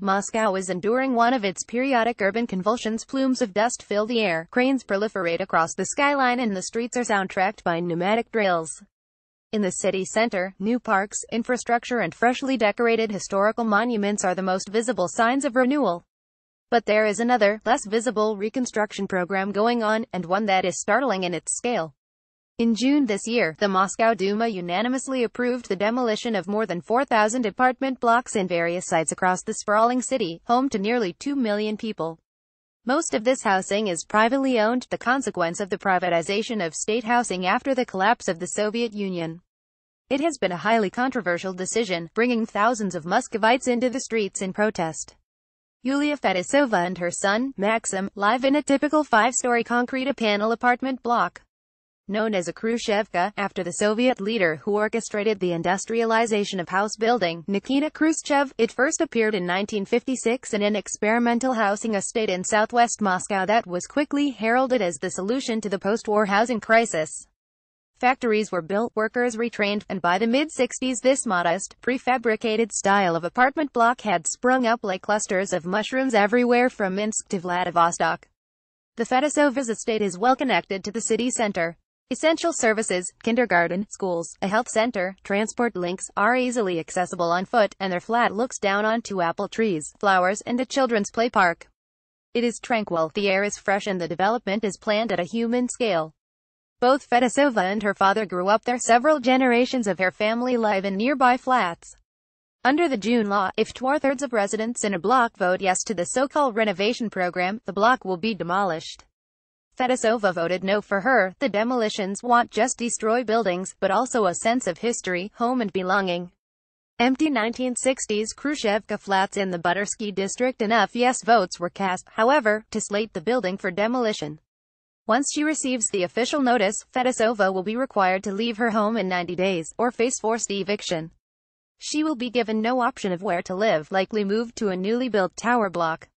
Moscow is enduring one of its periodic urban convulsions plumes of dust fill the air, cranes proliferate across the skyline and the streets are soundtracked by pneumatic drills. In the city center, new parks, infrastructure and freshly decorated historical monuments are the most visible signs of renewal. But there is another, less visible reconstruction program going on, and one that is startling in its scale. In June this year, the Moscow Duma unanimously approved the demolition of more than 4,000 apartment blocks in various sites across the sprawling city, home to nearly 2 million people. Most of this housing is privately owned, the consequence of the privatization of state housing after the collapse of the Soviet Union. It has been a highly controversial decision, bringing thousands of Muscovites into the streets in protest. Yulia Fedosova and her son, Maxim, live in a typical five-story concrete-a-panel apartment block known as a Khrushchevka, after the Soviet leader who orchestrated the industrialization of house building, Nikita Khrushchev. It first appeared in 1956 in an experimental housing estate in southwest Moscow that was quickly heralded as the solution to the post-war housing crisis. Factories were built, workers retrained, and by the mid-60s this modest, prefabricated style of apartment block had sprung up like clusters of mushrooms everywhere from Minsk to Vladivostok. The Fedosov estate is well connected to the city center. Essential services, kindergarten, schools, a health center, transport links, are easily accessible on foot, and their flat looks down onto apple trees, flowers, and a children's play park. It is tranquil, the air is fresh and the development is planned at a human scale. Both Fedosova and her father grew up there several generations of her family live in nearby flats. Under the June law, if two-thirds of residents in a block vote yes to the so-called renovation program, the block will be demolished. Fedosova voted no for her, the demolitions won't just destroy buildings, but also a sense of history, home and belonging. Empty 1960s Khrushchevka flats in the Budersky district enough yes votes were cast, however, to slate the building for demolition. Once she receives the official notice, Fedosova will be required to leave her home in 90 days, or face forced eviction. She will be given no option of where to live, likely moved to a newly built tower block.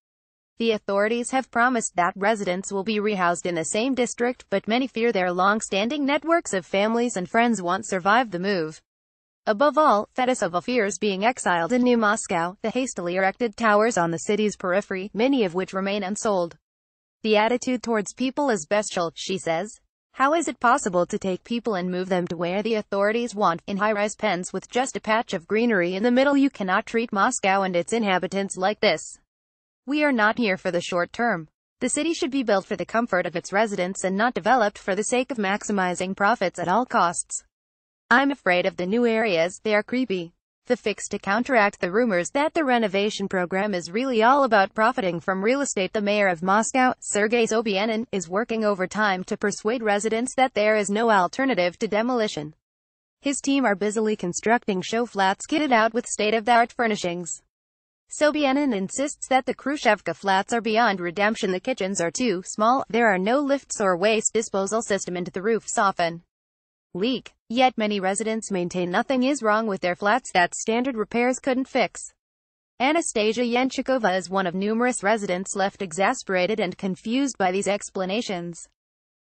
The authorities have promised that residents will be rehoused in the same district, but many fear their long-standing networks of families and friends won't survive the move. Above all, Fedosova fears being exiled in New Moscow, the hastily erected towers on the city's periphery, many of which remain unsold. The attitude towards people is bestial, she says. How is it possible to take people and move them to where the authorities want, in high-rise pens with just a patch of greenery in the middle you cannot treat Moscow and its inhabitants like this. We are not here for the short term. The city should be built for the comfort of its residents and not developed for the sake of maximizing profits at all costs. I'm afraid of the new areas, they are creepy. The fix to counteract the rumors that the renovation program is really all about profiting from real estate the mayor of Moscow, Sergei Sobyanin, is working overtime to persuade residents that there is no alternative to demolition. His team are busily constructing show flats kitted out with state-of-the-art furnishings. Sobyanin insists that the Khrushchevka flats are beyond redemption the kitchens are too small, there are no lifts or waste disposal system and the roofs often leak. Yet many residents maintain nothing is wrong with their flats that standard repairs couldn't fix. Anastasia Yenchikova is one of numerous residents left exasperated and confused by these explanations.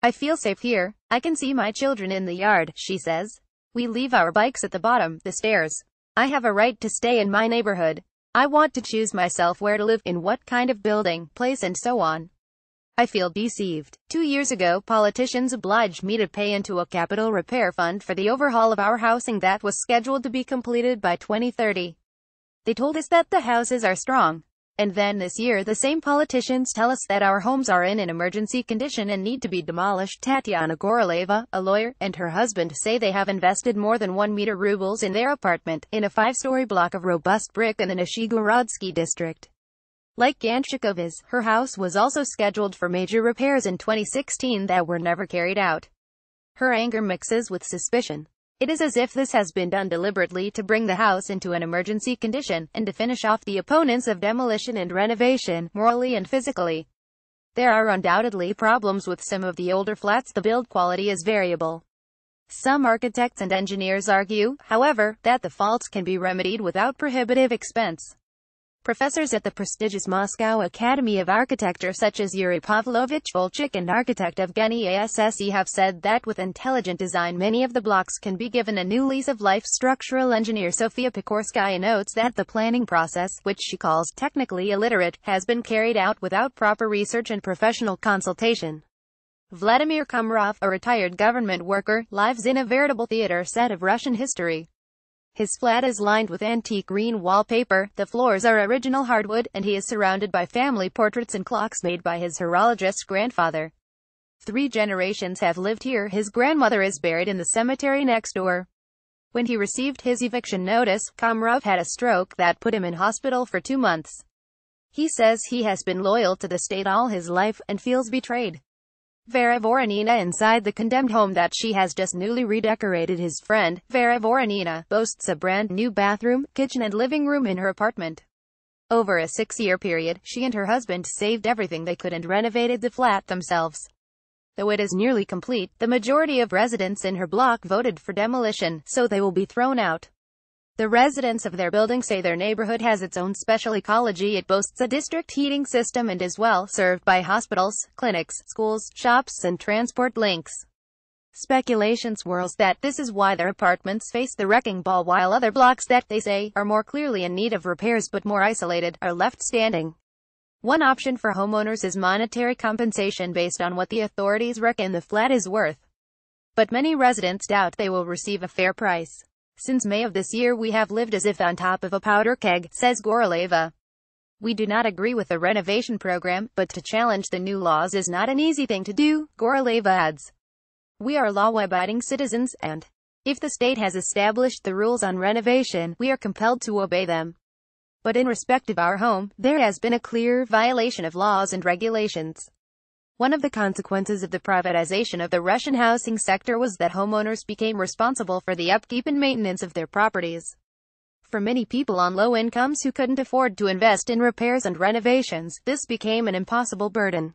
I feel safe here. I can see my children in the yard, she says. We leave our bikes at the bottom, the stairs. I have a right to stay in my neighborhood. I want to choose myself where to live, in what kind of building, place and so on. I feel deceived. Two years ago, politicians obliged me to pay into a capital repair fund for the overhaul of our housing that was scheduled to be completed by 2030. They told us that the houses are strong, and then this year the same politicians tell us that our homes are in an emergency condition and need to be demolished. Tatiana Gorileva, a lawyer, and her husband say they have invested more than 1 meter rubles in their apartment, in a five-story block of robust brick in the Nishigorodsky district. Like Ganshikova's, her house was also scheduled for major repairs in 2016 that were never carried out. Her anger mixes with suspicion. It is as if this has been done deliberately to bring the house into an emergency condition, and to finish off the opponents of demolition and renovation, morally and physically. There are undoubtedly problems with some of the older flats the build quality is variable. Some architects and engineers argue, however, that the faults can be remedied without prohibitive expense. Professors at the prestigious Moscow Academy of Architecture such as Yuri Pavlovich Volchik and architect Evgeny Asse have said that with intelligent design many of the blocks can be given a new lease of life. Structural engineer Sofia Pikorskaya notes that the planning process, which she calls technically illiterate, has been carried out without proper research and professional consultation. Vladimir Komarov, a retired government worker, lives in a veritable theater set of Russian history. His flat is lined with antique green wallpaper, the floors are original hardwood, and he is surrounded by family portraits and clocks made by his horologist grandfather. Three generations have lived here. His grandmother is buried in the cemetery next door. When he received his eviction notice, Komarov had a stroke that put him in hospital for two months. He says he has been loyal to the state all his life, and feels betrayed. Vera Voronina inside the condemned home that she has just newly redecorated his friend, Vera Voronina, boasts a brand new bathroom, kitchen and living room in her apartment. Over a six-year period, she and her husband saved everything they could and renovated the flat themselves. Though it is nearly complete, the majority of residents in her block voted for demolition, so they will be thrown out. The residents of their building say their neighborhood has its own special ecology. It boasts a district heating system and is well served by hospitals, clinics, schools, shops, and transport links. Speculation swirls that this is why their apartments face the wrecking ball while other blocks that, they say, are more clearly in need of repairs but more isolated, are left standing. One option for homeowners is monetary compensation based on what the authorities reckon the flat is worth. But many residents doubt they will receive a fair price. Since May of this year we have lived as if on top of a powder keg, says Goroleva. We do not agree with the renovation program, but to challenge the new laws is not an easy thing to do, Goroleva adds. We are law-abiding citizens, and if the state has established the rules on renovation, we are compelled to obey them. But in respect of our home, there has been a clear violation of laws and regulations. One of the consequences of the privatization of the Russian housing sector was that homeowners became responsible for the upkeep and maintenance of their properties. For many people on low incomes who couldn't afford to invest in repairs and renovations, this became an impossible burden.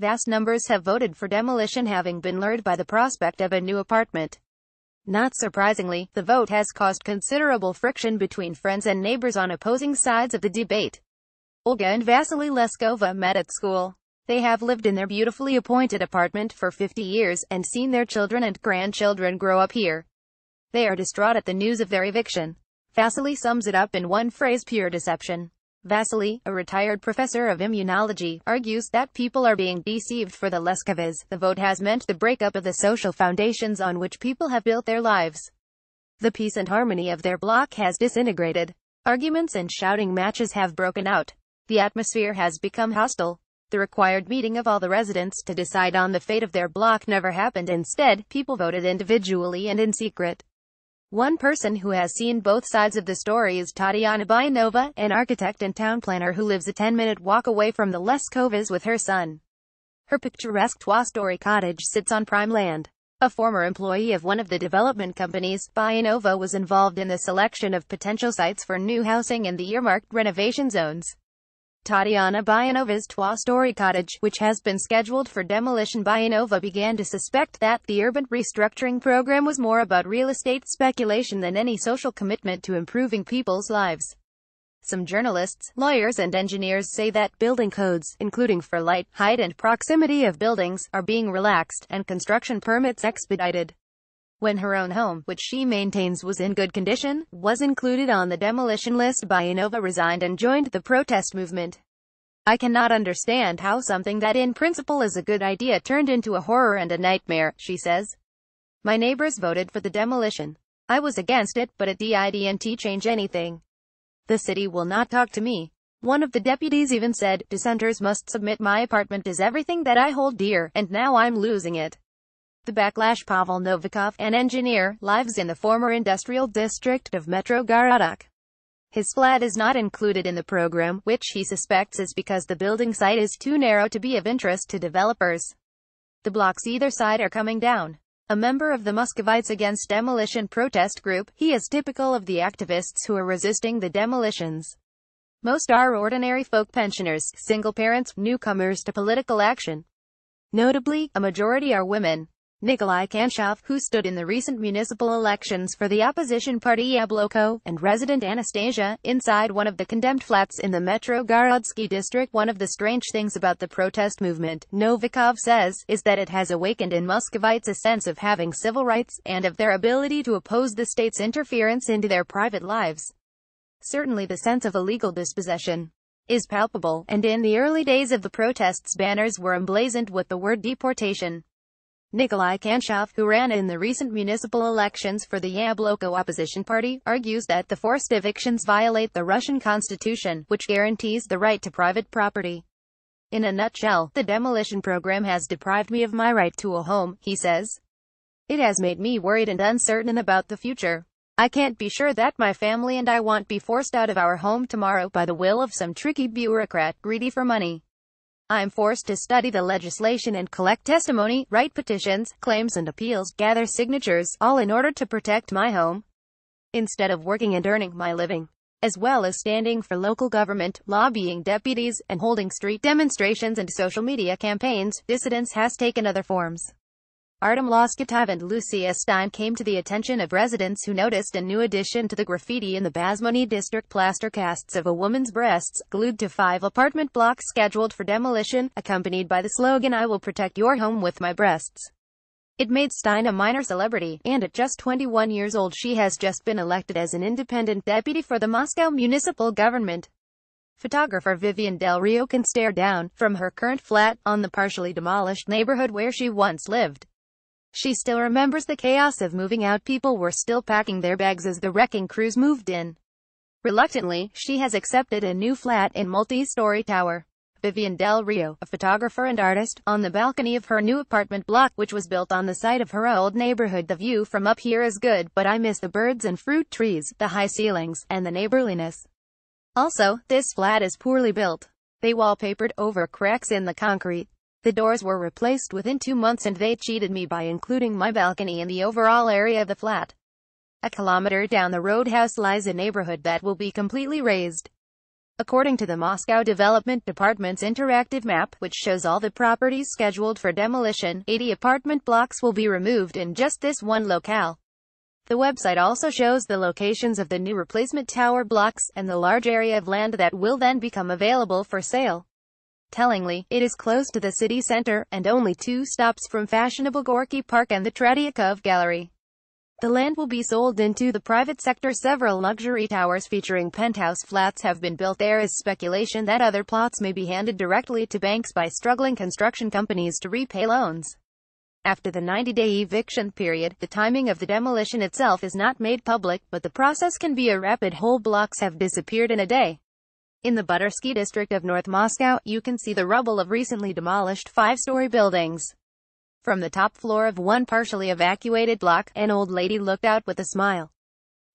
Vast numbers have voted for demolition having been lured by the prospect of a new apartment. Not surprisingly, the vote has caused considerable friction between friends and neighbors on opposing sides of the debate. Olga and Vasily Leskova met at school. They have lived in their beautifully appointed apartment for 50 years, and seen their children and grandchildren grow up here. They are distraught at the news of their eviction. Vasily sums it up in one phrase pure deception. Vasily, a retired professor of immunology, argues that people are being deceived for the Leskovas. The vote has meant the breakup of the social foundations on which people have built their lives. The peace and harmony of their block has disintegrated. Arguments and shouting matches have broken out. The atmosphere has become hostile. The required meeting of all the residents to decide on the fate of their block never happened instead, people voted individually and in secret. One person who has seen both sides of the story is Tatiana Bayanova, an architect and town planner who lives a 10-minute walk away from the Les Covas with her son. Her picturesque two-story cottage sits on prime land. A former employee of one of the development companies, Bayanova was involved in the selection of potential sites for new housing in the earmarked renovation zones. Tatiana Bayanova's twa-story cottage, which has been scheduled for demolition Bayanova began to suspect that the urban restructuring program was more about real estate speculation than any social commitment to improving people's lives. Some journalists, lawyers and engineers say that building codes, including for light, height and proximity of buildings, are being relaxed, and construction permits expedited when her own home, which she maintains was in good condition, was included on the demolition list by Inova resigned and joined the protest movement. I cannot understand how something that in principle is a good idea turned into a horror and a nightmare, she says. My neighbors voted for the demolition. I was against it, but it didn't change anything. The city will not talk to me. One of the deputies even said, dissenters must submit my apartment is everything that I hold dear, and now I'm losing it. The backlash Pavel Novikov, an engineer, lives in the former industrial district of Metro Garodok. His flat is not included in the program, which he suspects is because the building site is too narrow to be of interest to developers. The blocks either side are coming down. A member of the Muscovites Against Demolition protest group, he is typical of the activists who are resisting the demolitions. Most are ordinary folk pensioners, single parents, newcomers to political action. Notably, a majority are women. Nikolai Kanchov, who stood in the recent municipal elections for the opposition party Yabloko, and resident Anastasia, inside one of the condemned flats in the Metro Garodsky district. One of the strange things about the protest movement, Novikov says, is that it has awakened in Muscovites a sense of having civil rights, and of their ability to oppose the state's interference into their private lives. Certainly the sense of illegal dispossession is palpable, and in the early days of the protests banners were emblazoned with the word deportation. Nikolai Kanchov, who ran in the recent municipal elections for the Yabloko opposition party, argues that the forced evictions violate the Russian constitution, which guarantees the right to private property. In a nutshell, the demolition program has deprived me of my right to a home, he says. It has made me worried and uncertain about the future. I can't be sure that my family and I won't be forced out of our home tomorrow by the will of some tricky bureaucrat greedy for money. I'm forced to study the legislation and collect testimony, write petitions, claims and appeals, gather signatures, all in order to protect my home, instead of working and earning my living, as well as standing for local government, lobbying deputies, and holding street demonstrations and social media campaigns, dissidence has taken other forms. Artem Loskutov and Lucy Stein came to the attention of residents who noticed a new addition to the graffiti in the Basmony district plaster casts of a woman's breasts, glued to five apartment blocks scheduled for demolition, accompanied by the slogan I will protect your home with my breasts. It made Stein a minor celebrity, and at just 21 years old she has just been elected as an independent deputy for the Moscow municipal government. Photographer Vivian Del Rio can stare down, from her current flat, on the partially demolished neighborhood where she once lived. She still remembers the chaos of moving out people were still packing their bags as the wrecking crews moved in. Reluctantly, she has accepted a new flat in multi-story tower. Vivian Del Rio, a photographer and artist, on the balcony of her new apartment block, which was built on the site of her old neighborhood. The view from up here is good, but I miss the birds and fruit trees, the high ceilings, and the neighborliness. Also, this flat is poorly built. They wallpapered over cracks in the concrete, the doors were replaced within two months and they cheated me by including my balcony in the overall area of the flat. A kilometer down the roadhouse lies a neighborhood that will be completely razed. According to the Moscow Development Department's interactive map, which shows all the properties scheduled for demolition, 80 apartment blocks will be removed in just this one locale. The website also shows the locations of the new replacement tower blocks and the large area of land that will then become available for sale. Tellingly, it is close to the city centre, and only two stops from fashionable Gorky Park and the Tretiakov Gallery. The land will be sold into the private sector. Several luxury towers featuring penthouse flats have been built. There is speculation that other plots may be handed directly to banks by struggling construction companies to repay loans. After the 90-day eviction period, the timing of the demolition itself is not made public, but the process can be a rapid. Whole blocks have disappeared in a day. In the Butersky district of North Moscow, you can see the rubble of recently demolished five-story buildings. From the top floor of one partially evacuated block, an old lady looked out with a smile.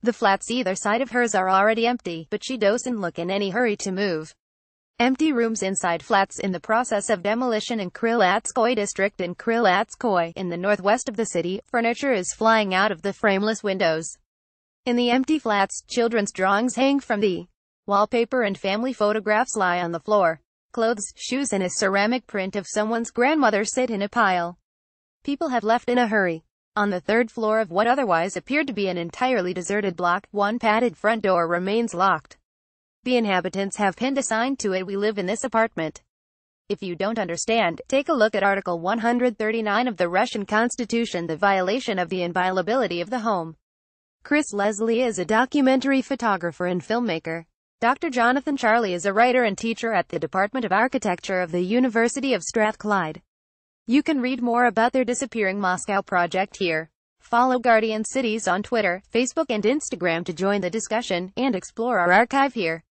The flats either side of hers are already empty, but she doesn't look in any hurry to move. Empty rooms inside flats in the process of demolition in Krilatskoy district in Krilatskoy, in the northwest of the city, furniture is flying out of the frameless windows. In the empty flats, children's drawings hang from the Wallpaper and family photographs lie on the floor. Clothes, shoes and a ceramic print of someone's grandmother sit in a pile. People have left in a hurry. On the third floor of what otherwise appeared to be an entirely deserted block, one padded front door remains locked. The inhabitants have pinned a sign to it we live in this apartment. If you don't understand, take a look at Article 139 of the Russian Constitution the violation of the inviolability of the home. Chris Leslie is a documentary photographer and filmmaker. Dr. Jonathan Charlie is a writer and teacher at the Department of Architecture of the University of Strathclyde. You can read more about their Disappearing Moscow project here. Follow Guardian Cities on Twitter, Facebook and Instagram to join the discussion and explore our archive here.